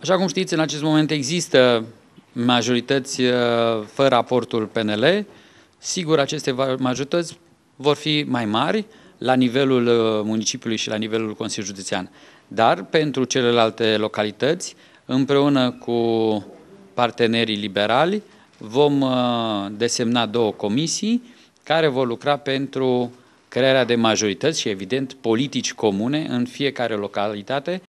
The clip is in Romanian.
Așa cum știți, în acest moment există majorități uh, fără aportul PNL. Sigur, aceste majorități vor fi mai mari la nivelul uh, municipiului și la nivelul Consiliului Județean. Dar pentru celelalte localități, împreună cu partenerii liberali, vom uh, desemna două comisii care vor lucra pentru crearea de majorități și, evident, politici comune în fiecare localitate